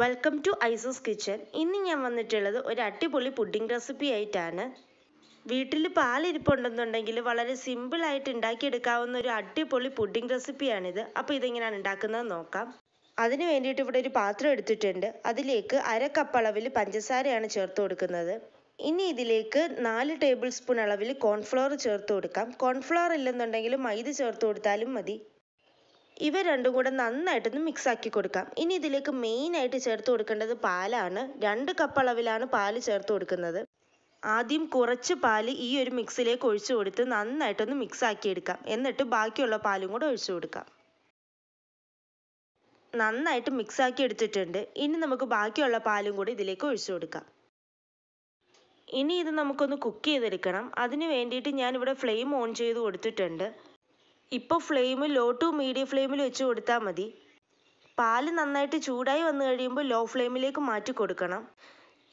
welcome to ഐസസ് kitchen ഇന്ന് ഞാൻ വന്നിട്ടുള്ളത് ഒരു അടിപൊളി പുഡിംഗ് റെസിപ്പി ആയിട്ടാണ് വീട്ടിൽ പാലിരിപ്പുണ്ടെന്നുണ്ടെങ്കിൽ വളരെ സിമ്പിളായിട്ട് ഉണ്ടാക്കിയെടുക്കാവുന്ന ഒരു അടിപൊളി പുഡിംഗ് റെസിപ്പിയാണിത് അപ്പോൾ ഇതെങ്ങനെയാണ് ഉണ്ടാക്കുന്നത് നോക്കാം അതിന് വേണ്ടിയിട്ട് ഇവിടെ ഒരു പാത്രം എടുത്തിട്ടുണ്ട് അതിലേക്ക് അര കപ്പ് അളവിൽ പഞ്ചസാരയാണ് ചേർത്ത് കൊടുക്കുന്നത് ഇനി ഇതിലേക്ക് നാല് ടേബിൾ സ്പൂൺ അളവിൽ കോൺഫ്ലവർ ചേർത്ത് കൊടുക്കാം കോൺഫ്ലവർ ഇല്ലെന്നുണ്ടെങ്കിൽ മൈദ ചേർത്ത് കൊടുത്താലും മതി ഇവ രണ്ടും കൂടെ നന്നായിട്ടൊന്ന് ആക്കി കൊടുക്കാം ഇനി ഇതിലേക്ക് ആയിട്ട് ചേർത്ത് കൊടുക്കേണ്ടത് പാലാണ് രണ്ട് കപ്പ് അളവിലാണ് പാല് ചേർത്ത് കൊടുക്കുന്നത് ആദ്യം കുറച്ച് പാല് ഈ ഒരു മിക്സിലേക്ക് ഒഴിച്ചു കൊടുത്ത് നന്നായിട്ടൊന്ന് ആക്കി എടുക്കാം എന്നിട്ട് ബാക്കിയുള്ള പാലും കൂടെ ഒഴിച്ചു കൊടുക്കാം നന്നായിട്ട് ആക്കി എടുത്തിട്ടുണ്ട് ഇനി നമുക്ക് ബാക്കിയുള്ള പാലും കൂടി ഇതിലേക്ക് ഒഴിച്ചു കൊടുക്കാം ഇനി ഇത് നമുക്കൊന്ന് കുക്ക് ചെയ്തെടുക്കണം അതിന് വേണ്ടിയിട്ട് ഞാനിവിടെ ഫ്ലെയിം ഓൺ ചെയ്ത് കൊടുത്തിട്ടുണ്ട് ഇപ്പോൾ ഫ്ലെയിം ലോ ടു മീഡിയം ഫ്ലെയിമിൽ വെച്ച് കൊടുത്താൽ മതി പാല് നന്നായിട്ട് ചൂടായി വന്നു കഴിയുമ്പോൾ ലോ ഫ്ലെയിമിലേക്ക് മാറ്റി കൊടുക്കണം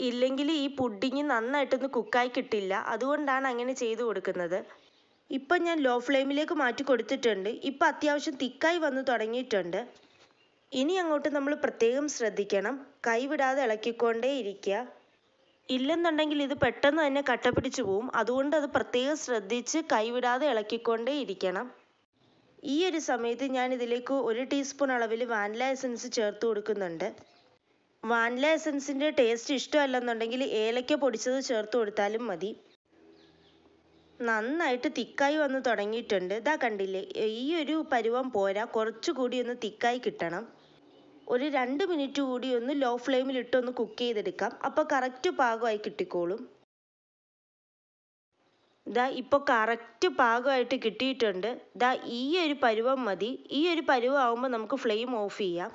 ഇല്ലെങ്കിൽ ഈ പുഡിങ് നന്നായിട്ടൊന്ന് കുക്കായി കിട്ടില്ല അതുകൊണ്ടാണ് അങ്ങനെ ചെയ്തു കൊടുക്കുന്നത് ഇപ്പം ഞാൻ ലോ ഫ്ലെയിമിലേക്ക് മാറ്റി കൊടുത്തിട്ടുണ്ട് ഇപ്പം അത്യാവശ്യം തിക്കായി വന്ന് തുടങ്ങിയിട്ടുണ്ട് ഇനി അങ്ങോട്ട് നമ്മൾ പ്രത്യേകം ശ്രദ്ധിക്കണം കൈവിടാതെ ഇളക്കിക്കൊണ്ടേ ഇരിക്കുക ഇല്ലെന്നുണ്ടെങ്കിൽ ഇത് പെട്ടെന്ന് തന്നെ കട്ട പിടിച്ചു പോവും അതുകൊണ്ട് അത് പ്രത്യേകം ശ്രദ്ധിച്ച് കൈവിടാതെ ഇളക്കിക്കൊണ്ടേ ഇരിക്കണം ഈ ഒരു സമയത്ത് ഞാൻ ഇതിലേക്ക് ഒരു ടീസ്പൂൺ അളവിൽ വാനില എസൻസ് ചേർത്ത് കൊടുക്കുന്നുണ്ട് വാനില എസൻസിൻ്റെ ടേസ്റ്റ് ഇഷ്ടമല്ലെന്നുണ്ടെങ്കിൽ ഏലക്ക പൊടിച്ചത് ചേർത്ത് കൊടുത്താലും മതി നന്നായിട്ട് തിക്കായി വന്ന് തുടങ്ങിയിട്ടുണ്ട് ഇതാ കണ്ടില്ലേ ഈ ഒരു പരുവം പോരാ കുറച്ചുകൂടി ഒന്ന് തിക്കായി കിട്ടണം ഒരു രണ്ട് മിനിറ്റ് കൂടി ഒന്ന് ലോ ഫ്ലെയിമിൽ ഒന്ന് കുക്ക് ചെയ്തെടുക്കാം അപ്പോൾ കറക്റ്റ് പാകമായി കിട്ടിക്കോളും ദാ ഇപ്പോൾ കറക്റ്റ് പാകമായിട്ട് കിട്ടിയിട്ടുണ്ട് ദാ ഈ ഒരു പരുവം മതി ഈ ഒരു പരുവം ആകുമ്പോൾ നമുക്ക് ഫ്ലെയിം ഓഫ് ചെയ്യാം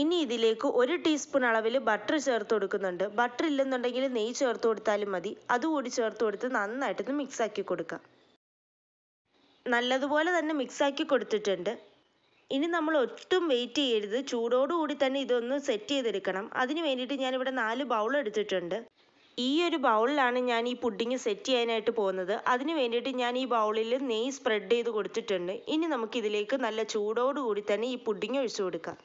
ഇനി ഇതിലേക്ക് ഒരു ടീസ്പൂൺ അളവിൽ ബട്ടർ ചേർത്ത് കൊടുക്കുന്നുണ്ട് ബട്ടർ ഇല്ലെന്നുണ്ടെങ്കിൽ നെയ്യ് ചേർത്ത് കൊടുത്താലും മതി അതുകൂടി ചേർത്ത് കൊടുത്ത് നന്നായിട്ടൊന്ന് മിക്സാക്കി കൊടുക്കാം നല്ലതുപോലെ തന്നെ മിക്സാക്കി കൊടുത്തിട്ടുണ്ട് ഇനി നമ്മൾ ഒട്ടും വെയിറ്റ് ചെയ്യരുത് ചൂടോടുകൂടി തന്നെ ഇതൊന്ന് സെറ്റ് ചെയ്തെടുക്കണം അതിന് വേണ്ടിയിട്ട് ഞാനിവിടെ നാല് ബൗൾ എടുത്തിട്ടുണ്ട് ഈ ഒരു ബൗളിലാണ് ഞാൻ ഈ പുഡിങ് സെറ്റ് ചെയ്യാനായിട്ട് പോകുന്നത് അതിന് വേണ്ടിയിട്ട് ഞാൻ ഈ ബൗളിൽ നെയ്യ് സ്പ്രെഡ് ചെയ്ത് കൊടുത്തിട്ടുണ്ട് ഇനി നമുക്ക് ഇതിലേക്ക് നല്ല ചൂടോടുകൂടി തന്നെ ഈ പുഡിങ് ഒഴിച്ചു കൊടുക്കാം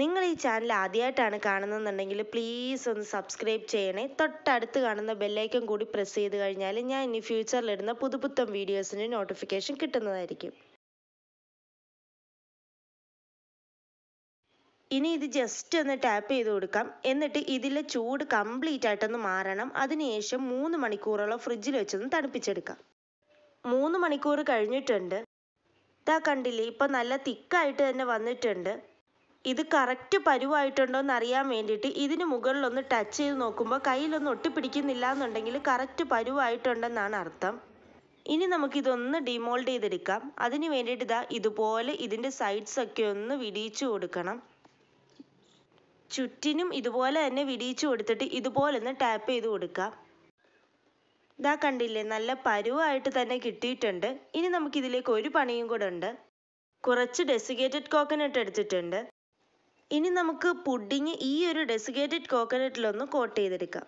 നിങ്ങൾ ഈ ചാനൽ ആദ്യമായിട്ടാണ് കാണുന്നതെന്നുണ്ടെങ്കിൽ പ്ലീസ് ഒന്ന് സബ്സ്ക്രൈബ് ചെയ്യണേ തൊട്ടടുത്ത് കാണുന്ന ബെല്ലൈക്കൻ കൂടി പ്രസ് ചെയ്ത് കഴിഞ്ഞാൽ ഞാൻ ഇനി ഫ്യൂച്ചറിലിടുന്ന പുതുപുത്തം വീഡിയോസിൻ്റെ നോട്ടിഫിക്കേഷൻ കിട്ടുന്നതായിരിക്കും ഇനി ഇത് ജസ്റ്റ് ഒന്ന് ടാപ്പ് ചെയ്ത് കൊടുക്കാം എന്നിട്ട് ഇതിലെ ചൂട് കംപ്ലീറ്റ് ആയിട്ടൊന്ന് മാറണം അതിനുശേഷം മൂന്ന് മണിക്കൂറോളം ഫ്രിഡ്ജിൽ വെച്ചൊന്ന് തണുപ്പിച്ചെടുക്കാം മൂന്ന് മണിക്കൂർ കഴിഞ്ഞിട്ടുണ്ട് ഇതാ കണ്ടില്ലേ ഇപ്പം നല്ല തിക്കായിട്ട് തന്നെ വന്നിട്ടുണ്ട് ഇത് കറക്റ്റ് പരുവായിട്ടുണ്ടോ എന്ന് അറിയാൻ വേണ്ടിയിട്ട് ഇതിന് മുകളിലൊന്ന് ടച്ച് ചെയ്ത് നോക്കുമ്പോൾ കയ്യിലൊന്നും ഒട്ടിപ്പിടിക്കുന്നില്ല എന്നുണ്ടെങ്കിൽ കറക്റ്റ് പരുവായിട്ടുണ്ടെന്നാണ് അർത്ഥം ഇനി നമുക്കിതൊന്ന് ഡിമോൾഡ് ചെയ്തെടുക്കാം അതിന് വേണ്ടിയിട്ട് ഇതാ ഇതുപോലെ ഇതിൻ്റെ സൈഡ്സൊക്കെ ഒന്ന് വിടിയിച്ചു കൊടുക്കണം ചുറ്റിനും ഇതുപോലെ തന്നെ വിടിയിച്ചു കൊടുത്തിട്ട് ഇതുപോലെ ഒന്ന് ടാപ്പ് ചെയ്ത് കൊടുക്കുക ഇതാ കണ്ടില്ലേ നല്ല പരുവായിട്ട് തന്നെ കിട്ടിയിട്ടുണ്ട് ഇനി നമുക്ക് ഇതിലേക്ക് ഒരു പണിയും കൂടെ ഉണ്ട് കുറച്ച് ഡെസിക്കേറ്റഡ് കോക്കനട്ട് എടുത്തിട്ടുണ്ട് ഇനി നമുക്ക് പുഡിങ് ഈ ഒരു ഡെസിക്കേറ്റഡ് കോക്കനട്ടിലൊന്ന് കോട്ട് ചെയ്തെടുക്കാം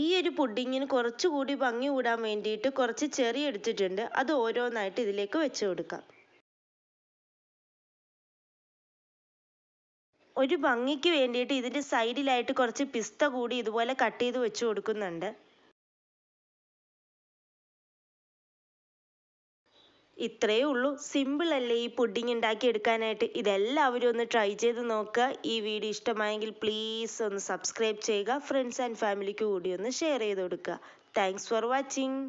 ഈ ഒരു പുഡിങ്ങിന് കുറച്ചുകൂടി ഭംഗി കൂടാൻ വേണ്ടിയിട്ട് കുറച്ച് ചെറി എടുത്തിട്ടുണ്ട് അത് ഓരോന്നായിട്ട് ഇതിലേക്ക് വെച്ച് കൊടുക്കാം ഒരു ഭംഗിക്ക് വേണ്ടിയിട്ട് ഇതിൻ്റെ സൈഡിലായിട്ട് കുറച്ച് പിസ്ത കൂടി ഇതുപോലെ കട്ട് ചെയ്ത് വെച്ച് കൊടുക്കുന്നുണ്ട് ഇത്രയേ ഉള്ളൂ സിമ്പിൾ അല്ലേ ഈ പുഡിംഗ് ഉണ്ടാക്കി എടുക്കാനായിട്ട് ഇതെല്ലാവരും ഒന്ന് ട്രൈ ചെയ്ത് നോക്കുക ഈ വീഡിയോ ഇഷ്ടമായെങ്കിൽ പ്ലീസ് ഒന്ന് സബ്സ്ക്രൈബ് ചെയ്യുക ഫ്രണ്ട്സ് ആൻഡ് ഫാമിലിക്ക് കൂടി ഒന്ന് ഷെയർ ചെയ്ത് കൊടുക്കുക താങ്ക്സ് ഫോർ വാച്ചിങ്